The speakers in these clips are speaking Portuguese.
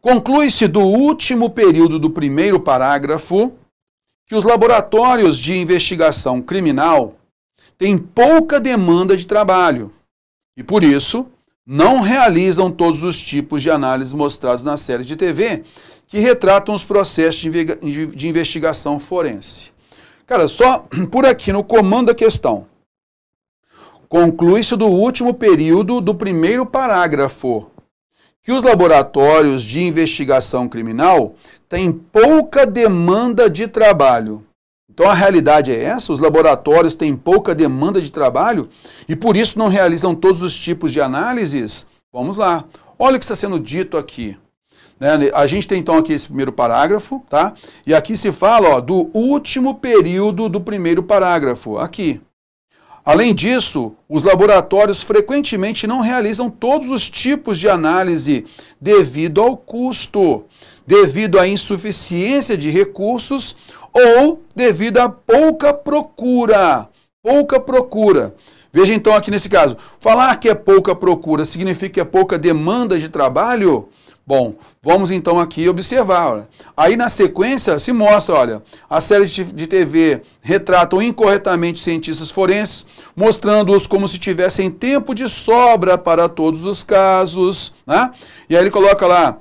Conclui-se do último período do primeiro parágrafo que os laboratórios de investigação criminal têm pouca demanda de trabalho e, por isso, não realizam todos os tipos de análise mostrados na série de TV que retratam os processos de investigação forense. Cara, só por aqui no comando da questão. Conclui-se do último período do primeiro parágrafo que os laboratórios de investigação criminal têm pouca demanda de trabalho. Então a realidade é essa: os laboratórios têm pouca demanda de trabalho e por isso não realizam todos os tipos de análises. Vamos lá. Olha o que está sendo dito aqui. Né? A gente tem então aqui esse primeiro parágrafo, tá? E aqui se fala ó, do último período do primeiro parágrafo, aqui. Além disso, os laboratórios frequentemente não realizam todos os tipos de análise devido ao custo, devido à insuficiência de recursos ou devido à pouca procura. Pouca procura. Veja então aqui nesse caso, falar que é pouca procura significa que é pouca demanda de trabalho? Bom, vamos então aqui observar. Olha. Aí na sequência se mostra, olha, a série de TV retratam incorretamente cientistas forenses, mostrando-os como se tivessem tempo de sobra para todos os casos. Né? E aí ele coloca lá,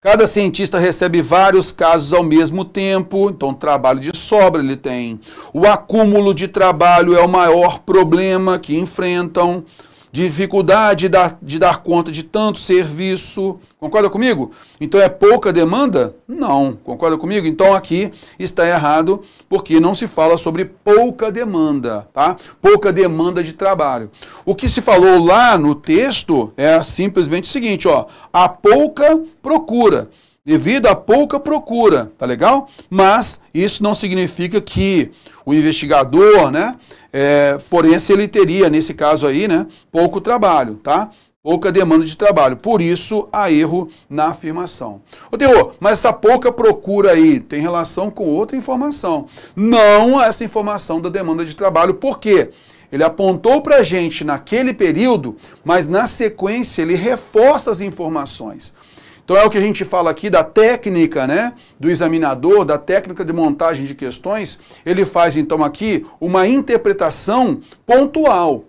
Cada cientista recebe vários casos ao mesmo tempo, então trabalho de sobra ele tem. O acúmulo de trabalho é o maior problema que enfrentam dificuldade de dar, de dar conta de tanto serviço. Concorda comigo? Então é pouca demanda? Não. Concorda comigo? Então aqui está errado, porque não se fala sobre pouca demanda, tá? Pouca demanda de trabalho. O que se falou lá no texto é simplesmente o seguinte, ó: a pouca procura devido à pouca procura, tá legal? Mas isso não significa que o investigador, né, é, forense, ele teria, nesse caso aí, né, pouco trabalho, tá? Pouca demanda de trabalho. Por isso, há erro na afirmação. Ô, Teô, mas essa pouca procura aí tem relação com outra informação. Não essa informação da demanda de trabalho. Por quê? Ele apontou para a gente naquele período, mas na sequência ele reforça as informações. Então é o que a gente fala aqui da técnica, né, do examinador, da técnica de montagem de questões. Ele faz então aqui uma interpretação pontual.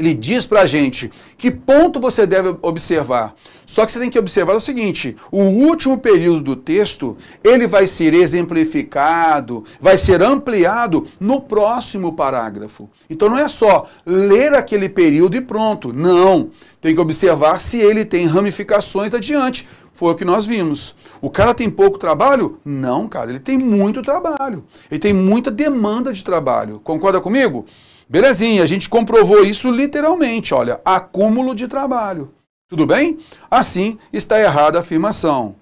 Ele diz para a gente que ponto você deve observar. Só que você tem que observar o seguinte: o último período do texto ele vai ser exemplificado, vai ser ampliado no próximo parágrafo. Então não é só ler aquele período e pronto. Não. Tem que observar se ele tem ramificações adiante. Foi o que nós vimos. O cara tem pouco trabalho? Não, cara, ele tem muito trabalho. Ele tem muita demanda de trabalho. Concorda comigo? Belezinha, a gente comprovou isso literalmente, olha, acúmulo de trabalho. Tudo bem? Assim está errada a afirmação.